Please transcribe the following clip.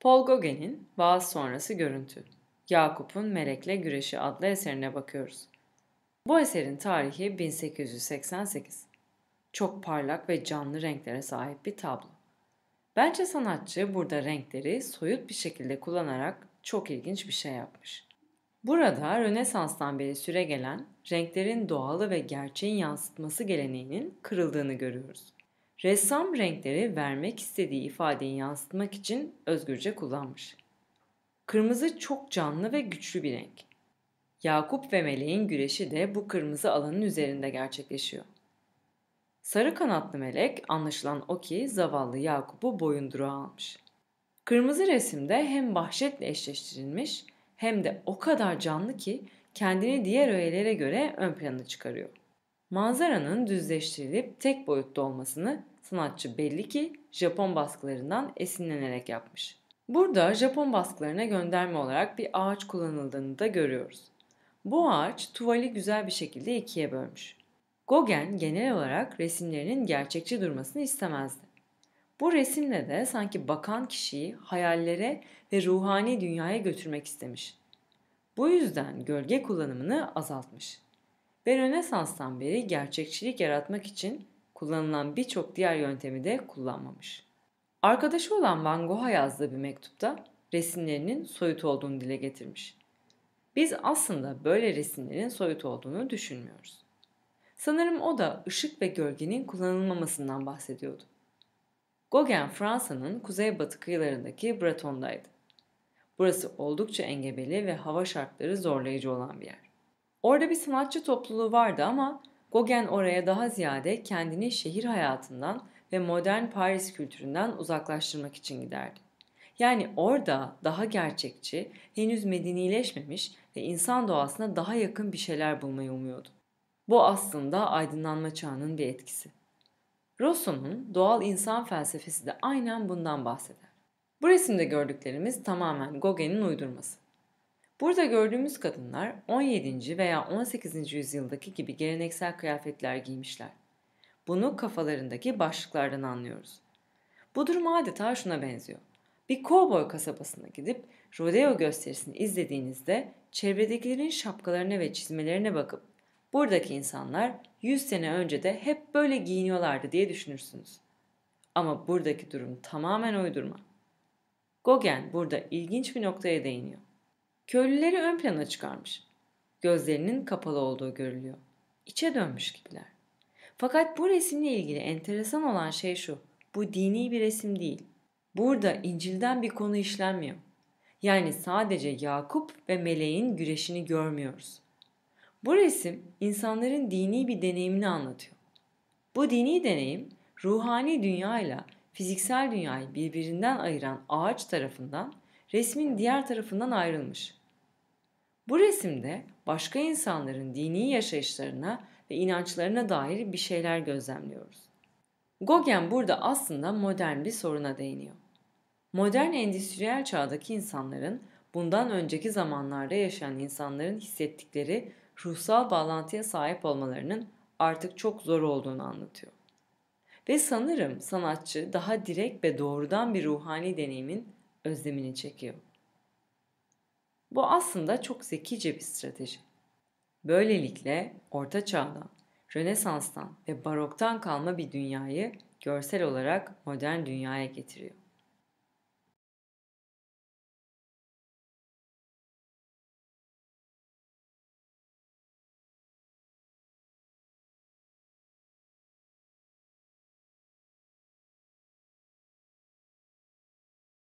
Paul Gauguin'in Vaaz Sonrası Görüntü, Yakup'un Melekle Güreşi adlı eserine bakıyoruz. Bu eserin tarihi 1888. Çok parlak ve canlı renklere sahip bir tablo. Bence sanatçı burada renkleri soyut bir şekilde kullanarak çok ilginç bir şey yapmış. Burada Rönesans'tan beri süre gelen renklerin doğalı ve gerçeğin yansıtması geleneğinin kırıldığını görüyoruz ressam renkleri vermek istediği ifadeyi yansıtmak için özgürce kullanmış. Kırmızı çok canlı ve güçlü bir renk. Yakup ve Meleğin güreşi de bu kırmızı alanın üzerinde gerçekleşiyor. Sarı kanatlı melek anlaşılan o ki zavallı Yakup'u boyunduruğa almış. Kırmızı resimde hem bahşetle eşleştirilmiş hem de o kadar canlı ki kendini diğer öğelere göre ön plana çıkarıyor. Manzaranın düzleştirilip tek boyutlu olmasını sanatçı belli ki Japon baskılarından esinlenerek yapmış. Burada Japon baskılarına gönderme olarak bir ağaç kullanıldığını da görüyoruz. Bu ağaç tuvali güzel bir şekilde ikiye bölmüş. Gauguin genel olarak resimlerinin gerçekçi durmasını istemezdi. Bu resimle de sanki bakan kişiyi hayallere ve ruhani dünyaya götürmek istemiş. Bu yüzden gölge kullanımını azaltmış ve Rönesans'tan beri gerçekçilik yaratmak için kullanılan birçok diğer yöntemi de kullanmamış. Arkadaşı olan Van Gogh'a yazdığı bir mektupta resimlerinin soyut olduğunu dile getirmiş. Biz aslında böyle resimlerin soyut olduğunu düşünmüyoruz. Sanırım o da ışık ve gölgenin kullanılmamasından bahsediyordu. Gauguin Fransa'nın kuzeybatı kıyılarındaki Breton'daydı. Burası oldukça engebeli ve hava şartları zorlayıcı olan bir yer. Orada bir sanatçı topluluğu vardı ama Gauguin oraya daha ziyade kendini şehir hayatından ve modern Paris kültüründen uzaklaştırmak için giderdi. Yani orada daha gerçekçi, henüz medenileşmemiş ve insan doğasına daha yakın bir şeyler bulmayı umuyordu. Bu aslında aydınlanma çağının bir etkisi. Rousseau'nun doğal insan felsefesi de aynen bundan bahseder. Bu resimde gördüklerimiz tamamen Gauguin'in uydurması. Burada gördüğümüz kadınlar 17. veya 18. yüzyıldaki gibi geleneksel kıyafetler giymişler. Bunu kafalarındaki başlıklardan anlıyoruz. Bu durum adeta şuna benziyor. Bir kovboy kasabasına gidip rodeo gösterisini izlediğinizde çevredekilerin şapkalarına ve çizmelerine bakıp buradaki insanlar 100 sene önce de hep böyle giyiniyorlardı diye düşünürsünüz. Ama buradaki durum tamamen uydurma. Gogen burada ilginç bir noktaya değiniyor köylüleri ön plana çıkarmış. Gözlerinin kapalı olduğu görülüyor. İçe dönmüş gibiler. Fakat bu resimle ilgili enteresan olan şey şu. Bu dini bir resim değil. Burada İncil'den bir konu işlenmiyor. Yani sadece Yakup ve meleğin güreşini görmüyoruz. Bu resim insanların dini bir deneyimini anlatıyor. Bu dini deneyim ruhani dünyayla fiziksel dünyayı birbirinden ayıran ağaç tarafından resmin diğer tarafından ayrılmış. Bu resimde başka insanların dini yaşayışlarına ve inançlarına dair bir şeyler gözlemliyoruz. Gogen burada aslında modern bir soruna değiniyor. Modern endüstriyel çağdaki insanların bundan önceki zamanlarda yaşayan insanların hissettikleri ruhsal bağlantıya sahip olmalarının artık çok zor olduğunu anlatıyor. Ve sanırım sanatçı daha direkt ve doğrudan bir ruhani deneyimin özlemini çekiyor. Bu aslında çok zekice bir strateji. Böylelikle Orta Çağ'dan, Rönesans'tan ve Barok'tan kalma bir dünyayı görsel olarak modern dünyaya getiriyor.